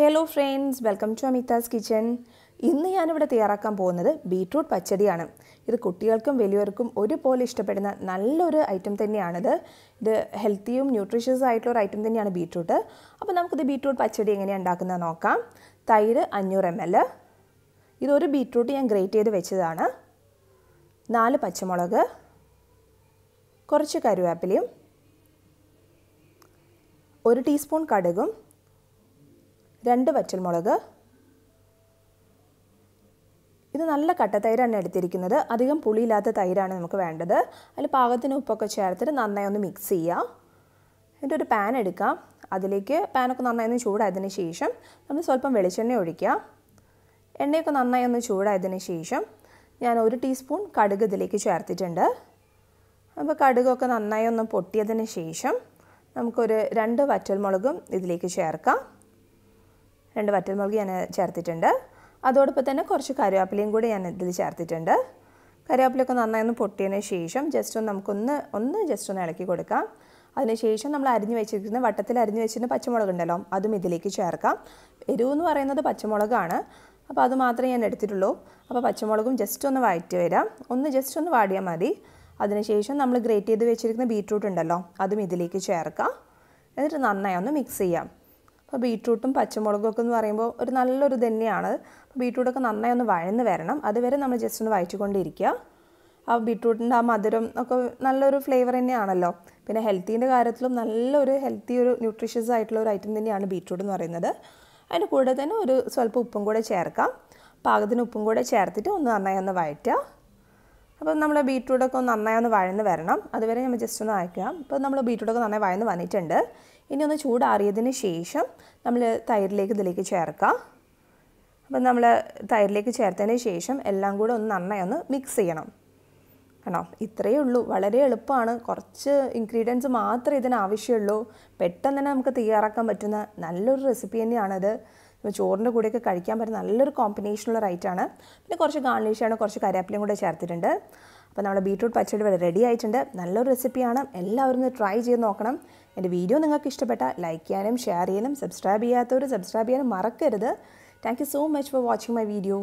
hello friends welcome to Amitha's kitchen ഇന്ന് ഞാനിവിടെ തയ്യാറാക്കാൻ പോകുന്നത് ബീട്രൂട്ട് പച്ചടിയാണ് ഇത് കുട്ടികൾക്കും വലിയവർക്കും ഒരുപോലെ ഇഷ്ടപ്പെടുന്ന നല്ലൊരു ഐറ്റം തന്നെയാണിത് ഇത് ഹെൽത്തിയും ന്യൂട്രീഷ്യസ് ആയിട്ടുള്ള ഒരു ഐറ്റം തന്നെയാണ് ബീട്രൂട്ട് അപ്പോൾ നമുക്കിത് ബീട്രൂട്ട് പച്ചടി എങ്ങനെയാണ് ഉണ്ടാക്കുന്നത് നോക്കാം തൈര് അഞ്ഞൂറ് എം എൽ ഇതൊരു ബീട്രൂട്ട് ഞാൻ ഗ്രേറ്റ് ചെയ്ത് വെച്ചതാണ് നാല് പച്ചമുളക് കുറച്ച് കരുവേപ്പിലയും ഒരു ടീസ്പൂൺ കടുകും രണ്ട് വറ്റൽമുളക് ഇത് നല്ല കട്ട തൈരാണ് എടുത്തിരിക്കുന്നത് അധികം പുളിയില്ലാത്ത തൈരാണ് നമുക്ക് വേണ്ടത് അതിൽ പാകത്തിന് ഉപ്പൊക്കെ ചേർത്തിട്ട് നന്നായി ഒന്ന് മിക്സ് ചെയ്യാം എന്നിട്ട് ഒരു പാൻ എടുക്കാം അതിലേക്ക് പാനൊക്കെ നന്നായി ഒന്ന് ചൂടായതിന് ശേഷം നമ്മൾ സ്വല്പം വെളിച്ചെണ്ണ ഒഴിക്കാം എണ്ണയൊക്കെ നന്നായി ഒന്ന് ചൂടായതിന് ശേഷം ഞാൻ ഒരു ടീസ്പൂൺ കടുക് ഇതിലേക്ക് ചേർത്തിട്ടുണ്ട് അപ്പോൾ കടുകൊക്കെ നന്നായി ഒന്ന് പൊട്ടിയതിന് ശേഷം നമുക്കൊരു രണ്ട് വറ്റൽമുളകും ഇതിലേക്ക് ചേർക്കാം രണ്ട് വറ്റൽമുളക് ഞാൻ ചേർത്തിട്ടുണ്ട് അതോടൊപ്പം തന്നെ കുറച്ച് കറിവേപ്പിലയും കൂടി ഞാൻ ഇതിൽ ചേർത്തിട്ടുണ്ട് കറിവേപ്പിലൊക്കെ നന്നായി ഒന്ന് പൊട്ടിയതിന് ശേഷം ജസ്റ്റ് ഒന്ന് നമുക്കൊന്ന് ഒന്ന് ജസ്റ്റ് ഒന്ന് ഇളക്കി കൊടുക്കാം അതിനുശേഷം നമ്മൾ അരിഞ്ഞു വെച്ചിരിക്കുന്ന വട്ടത്തിൽ അരിഞ്ഞു വെച്ചിരുന്ന പച്ചമുളക് ഉണ്ടല്ലോ അതും ഇതിലേക്ക് ചേർക്കാം എരിവ് എന്ന് പറയുന്നത് പച്ചമുളകാണ് അപ്പോൾ അത് മാത്രമേ ഞാൻ എടുത്തിട്ടുള്ളൂ അപ്പോൾ പച്ചമുളകും ജസ്റ്റ് ഒന്ന് വാറ്റി വരാം ഒന്ന് ജസ്റ്റ് ഒന്ന് വാടിയാൽ മതി അതിനുശേഷം നമ്മൾ ഗ്രേറ്റ് ചെയ്ത് വെച്ചിരിക്കുന്ന ബീറ്റ്റൂട്ട് ഉണ്ടല്ലോ അതും ഇതിലേക്ക് ചേർക്കാം എന്നിട്ട് നന്നായി ഒന്ന് മിക്സ് ചെയ്യാം അപ്പോൾ ബീട്രൂട്ടും പച്ചമുളകും ഒക്കെ എന്ന് പറയുമ്പോൾ ഒരു നല്ലൊരു തന്നെയാണ് ബീട്രൂട്ടൊക്കെ നന്നായി ഒന്ന് വഴന്ന് വരണം അതുവരെ നമ്മൾ ജസ്റ്റ് ഒന്ന് വഴറ്റിക്കൊണ്ടിരിക്കുക ആ ബീട്രൂട്ടിൻ്റെ ആ മധുരം ഒക്കെ നല്ലൊരു ഫ്ലേവർ തന്നെയാണല്ലോ പിന്നെ ഹെൽത്തിൻ്റെ കാര്യത്തിലും നല്ലൊരു ഹെൽത്തി ഒരു ന്യൂട്രീഷ്യസ് ആയിട്ടുള്ള ഒരു ഐറ്റം തന്നെയാണ് ബീട്രൂട്ട് എന്ന് പറയുന്നത് അതിന് കൂടെ തന്നെ ഒരു സ്വല്പം ഉപ്പും കൂടെ ചേർക്കാം പാകത്തിന് ഉപ്പും കൂടെ ചേർത്തിട്ട് ഒന്ന് നന്നായി ഒന്ന് വഴറ്റുക അപ്പോൾ നമ്മൾ ബീറ്റ്റൂട്ടൊക്കെ ഒന്ന് നന്നായി ഒന്ന് വഴന്ന് വരണം അതുവരെ നമ്മൾ ജസ്റ്റ് ഒന്ന് അയക്കുക അപ്പോൾ നമ്മൾ ബീറ്റ്റൂട്ടൊക്കെ നന്നായി വഴന്ന് വന്നിട്ടുണ്ട് ഇനി ഒന്ന് ചൂടാറിയതിന് ശേഷം നമ്മൾ തൈരിലേക്ക് ഇതിലേക്ക് ചേർക്കുക അപ്പം നമ്മൾ തൈരിലേക്ക് ചേർത്തതിന് ശേഷം എല്ലാം കൂടെ ഒന്ന് നന്നായി ഒന്ന് മിക്സ് ചെയ്യണം കണ്ടോ ഇത്രയേ ഉള്ളൂ വളരെ എളുപ്പമാണ് കുറച്ച് ഇൻഗ്രീഡിയൻസ് മാത്രമേ ഇതിന് ആവശ്യമുള്ളൂ പെട്ടെന്ന് തന്നെ നമുക്ക് തയ്യാറാക്കാൻ പറ്റുന്ന നല്ലൊരു റെസിപ്പി തന്നെയാണത് അപ്പോൾ ചോറിൻ്റെ കൂടെയൊക്കെ കഴിക്കാൻ പറ്റുന്ന നല്ലൊരു കോമ്പിനേഷനുള്ള റൈറ്റാണ് പിന്നെ കുറച്ച് ഗാർണിഷാണ് കുറച്ച് കരയാപ്പിലയും കൂടെ ചേർത്തിട്ടുണ്ട് അപ്പോൾ നമ്മുടെ ബീട്രൂട്ട് പച്ചടി ഇവിടെ റെഡി ആയിട്ടുണ്ട് നല്ലൊരു റെസിപ്പിയാണ് എല്ലാവരും ഒന്ന് ട്രൈ ചെയ്ത് നോക്കണം എൻ്റെ വീഡിയോ നിങ്ങൾക്ക് ഇഷ്ടപ്പെട്ടാൽ ലൈക്ക് ചെയ്യാനും ഷെയർ ചെയ്യാനും സബ്സ്ക്രൈബ് ചെയ്യാത്തവർ സബ്സ്ക്രൈബ് ചെയ്യാനും മറക്കരുത് thank you so much for watching my video